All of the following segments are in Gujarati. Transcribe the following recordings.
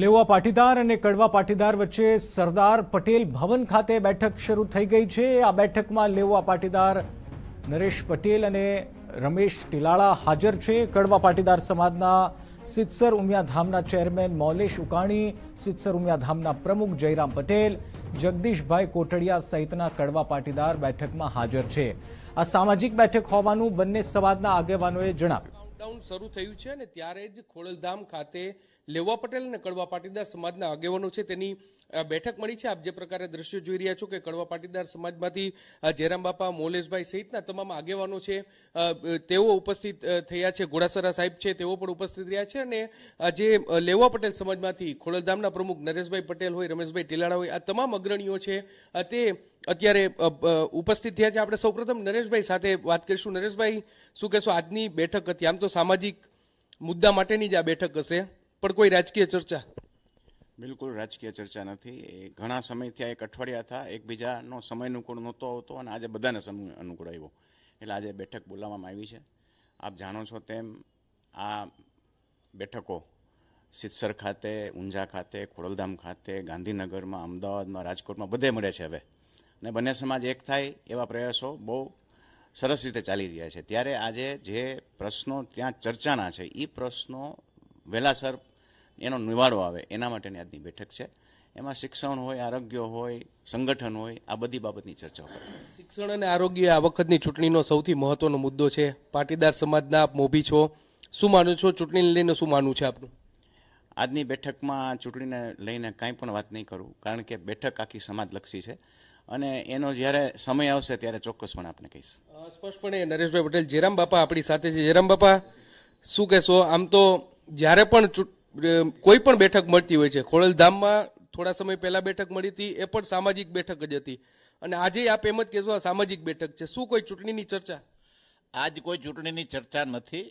લેવા પાટીદાર અને કડવા પાટીદાર વચ્ચે સરદાર પટેલ ભવન ખાતે બેઠક શરૂ થઈ ગઈ છે આ બેઠકમાં લેવા પાટીદાર નરેશ પટેલ અને રમેશ ટીલાળા હાજર છે કડવા પાટીદાર સમાજના સિત્સર ઉમિયાધામના ચેરમેન મૌલેશ ઉકાણી સિત્સર ઉમિયાધામના પ્રમુખ જયરામ પટેલ જગદીશભાઈ કોટડિયા સહિતના કડવા પાટીદાર બેઠકમાં હાજર છે આ સામાજિક બેઠક હોવાનું બંને સમાજના આગેવાનોએ જણાવ્યું લોકડાઉન શરૂ થયું છે અને ત્યારે જ ખોડલધામ ખાતે લેવા પટેલ અને કડવા પાટીદાર સમાજના આગેવાનો છે તેની બેઠક મળી છે આપ જે પ્રકારે દ્રશ્યો જોઈ રહ્યા છો કે કડવા પાટીદાર સમાજમાંથી જયરામ બાપા મોલેશભાઈ સહિતના તમામ આગેવાનો છે તેઓ ઉપસ્થિત થયા છે ઘોડાસરા સાહેબ છે તેઓ પણ ઉપસ્થિત રહ્યા છે અને જે લેવા પટેલ સમાજમાંથી ખોડલધામના પ્રમુખ નરેશભાઈ પટેલ હોય રમેશભાઈ ટીલાળા હોય આ તમામ અગ્રણીઓ છે તે અત્યારે ઉપસ્થિત થયા છે આપણે સૌપ્રથમ નરેશભાઈ સાથે વાત કરીશું નરેશભાઈ શું કહેશો આજની બેઠક હતી આમ તો સામાજિક મુદ્દા માટેની જ આ બેઠક હશે પણ કોઈ રાજકીય ચર્ચા બિલકુલ રાજકીય ચર્ચા નથી એ ઘણા સમયથી આ એક અઠવાડિયા હતા એકબીજાનો સમય અનુકૂળ નહોતો આવતો અને આજે બધાને સમય અનુકૂળ આવ્યો એટલે આજે બેઠક બોલાવવામાં આવી છે આપ જાણો છો તેમ આ બેઠકો સિત્સર ખાતે ઊંઝા ખાતે ખોડલધામ ખાતે ગાંધીનગરમાં અમદાવાદમાં રાજકોટમાં બધે મળે છે હવે અને બંને સમાજ એક થાય એવા પ્રયાસો બહુ સરસ રીતે ચાલી રહ્યા છે ત્યારે આજે જે પ્રશ્નો ત્યાં ચર્ચાના છે એ પ્રશ્નો વહેલાસર એનો નિવાડો આવે એના માટેની આજની બેઠક છે એમાં શિક્ષણ હોય આરોગ્ય હોય સંગઠન હોય આ બધી બાબતની ચર્ચા હોય શિક્ષણ અને આરોગ્ય આ વખતની ચૂંટણીનો સૌથી મહત્વનો મુદ્દો છે પાટીદાર સમાજના આપ મોભી છો શું માનો છો ચૂંટણીને લઈને શું માનવું છે આપનું આજની બેઠકમાં ચૂંટણીને લઈને કાંઈ પણ વાત નહીં કરું કારણ કે બેઠક આખી સમાજલક્ષી છે અને એનો જ્યારે સમય આવશે ત્યારે ચોક્કસ પણ આપણે કહીશ સ્પષ્ટપણે નરેશભાઈ પટેલ જયરામ બાપા આપણી સાથે છે જયરામ બાપા શું કહેશો આમ તો જ્યારે પણ કોઈ પણ બેઠક મળતી હોય છે ખોડલધામમાં થોડા સમય પહેલા બેઠક મળી હતી એ પણ સામાજિક બેઠક જ હતી અને આજે આપ એમ જ કહેશો આ સામાજિક બેઠક છે શું કોઈ ચૂંટણીની ચર્ચા આજ કોઈ ચૂંટણીની ચર્ચા નથી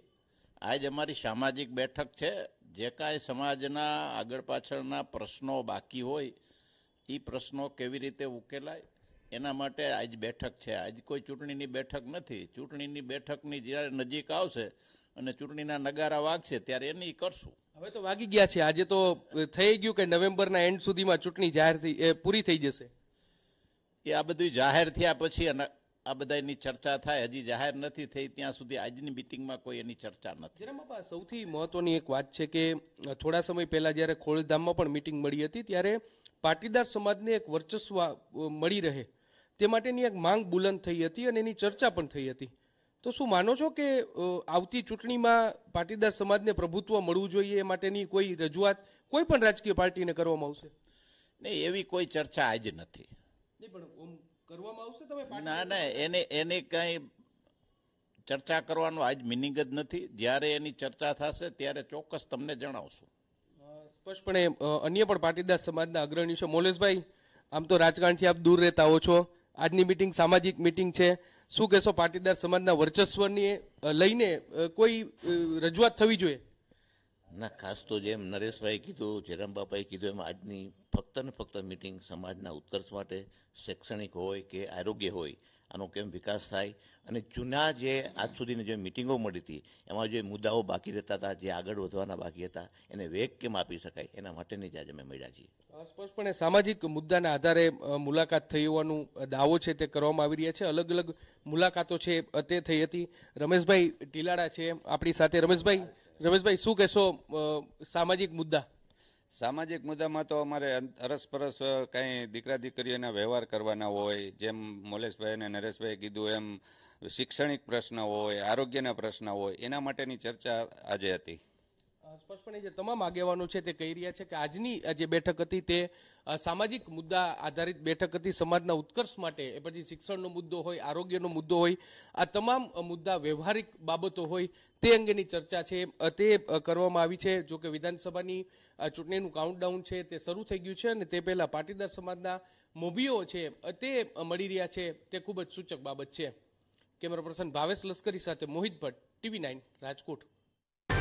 આજ અમારી સામાજિક બેઠક છે જે કાંઈ સમાજના આગળ પાછળના પ્રશ્નો બાકી હોય એ પ્રશ્નો કેવી રીતે ઉકેલાય એના માટે આજ બેઠક છે આજ કોઈ ચૂંટણીની બેઠક નથી ચૂંટણીની બેઠકની જ્યારે નજીક આવશે અને ચૂંટણીના નગારા વાગશે ત્યારે એની કરશું હવે તો વાગી ગયા છે આજે તો થઈ ગયું કે નવેમ્બરના એન્ડ સુધીમાં ચૂંટણી જાહેર થઈ પૂરી થઈ જશે એ આ બધું જાહેર થયા પછી અને આ બધાની ચર્ચા થાય હજી જાહેર નથી થઈ ત્યાં સુધી આજની મિટિંગમાં કોઈ એની ચર્ચા નથી સૌથી મહત્વની એક વાત છે કે થોડા સમય પહેલા જ્યારે ખોળધામમાં પણ મિટિંગ મળી હતી ત્યારે પાટીદાર સમાજને એક વર્ચસ્વ મળી રહે તે માટેની એક માંગ બુલંદ થઈ હતી અને એની ચર્ચા પણ થઈ હતી તો શું માનો છો કે આવતી ચૂંટણીમાં પાટીદાર સમાજને પ્રભુત્વ મળવું જોઈએ એ માટેની કોઈ રજૂઆત કોઈ પણ રાજકીય પાર્ટીને કરવામાં આવશે નહીં એવી કોઈ ચર્ચા આજ નથી પણ કરવામાં આવશે તમે ના ના એને એને કાંઈ ચર્ચા કરવાનો આજ મિનિંગ જ નથી જ્યારે એની ચર્ચા થશે ત્યારે ચોક્કસ તમને જણાવશું સ્પષ્ટપણે અન્ય પણ પાટીદાર સમાજના અગ્રણીઓ છે મોલેશભાઈ આમ તો રાજકારણથી આપ દૂર રહેતા હો છો આજની મિટિંગ સામાજિક મિટિંગ છે શું કહેશો પાટીદાર સમાજના વર્ચસ્વની લઈને કોઈ રજૂઆત થવી જોઈએ ના ખાસ તો જેમ નરેશભાઈ કીધું જયરામબાપાએ કીધું એમ આજની ફક્ત ને ફક્ત મિટિંગ સમાજના ઉત્કર્ષ માટે શૈક્ષણિક હોય કે આરોગ્ય હોય આનો કેમ વિકાસ થાય અને જૂના જે આજ સુધીની જે મિટિંગો મળી હતી એમાં જે મુદ્દાઓ બાકી રહેતા હતા જે આગળ વધવાના બાકી હતા એને વેગ કેમ આપી શકાય એના માટેની જ આજે અમે મળ્યા છીએ સ્પષ્ટપણે સામાજિક મુદ્દાના આધારે મુલાકાત થઈ હોવાનું દાવો છે તે કરવામાં આવી રહ્યા છે અલગ અલગ મુલાકાતો છે તે થઈ હતી રમેશભાઈ ટીલાડા છે આપણી સાથે રમેશભાઈ રમેશભાઈ શું કહેશો સામાજિક મુદ્દા સામાજિક મુદ્દામાં તો અમારે અરસપરસ કાંઈ દીકરા દીકરીઓના વ્યવહાર કરવાના હોય જેમ મોલેશભાઈ અને નરેશભાઈ કીધું એમ શૈક્ષણિક પ્રશ્ન હોય આરોગ્યના પ્રશ્ન હોય એના માટેની ચર્ચા આજે હતી સ્પષ્ટપણે જે તમામ આગેવાનો છે તે કહી રહ્યા છે કે આજની જે બેઠક હતી તે સામાજિક મુદ્દા આધારિત બેઠક હતી સમાજના ઉત્કર્ષ માટે એ પછી શિક્ષણનો મુદ્દો હોય આરોગ્યનો મુદ્દો હોય આ તમામ મુદ્દા વ્યવહારિક બાબતો હોય તે અંગેની ચર્ચા છે તે કરવામાં આવી છે જો કે વિધાનસભાની ચૂંટણીનું કાઉન્ટડાઉન છે તે શરૂ થઈ ગયું છે અને તે પહેલાં પાટીદાર સમાજના મોભીઓ છે તે મળી રહ્યા છે તે ખૂબ જ સૂચક બાબત છે કેમેરા પર્સન ભાવેશ લશ્કરી સાથે મોહિત ભટ્ટ ટીવી નાઇન રાજકોટ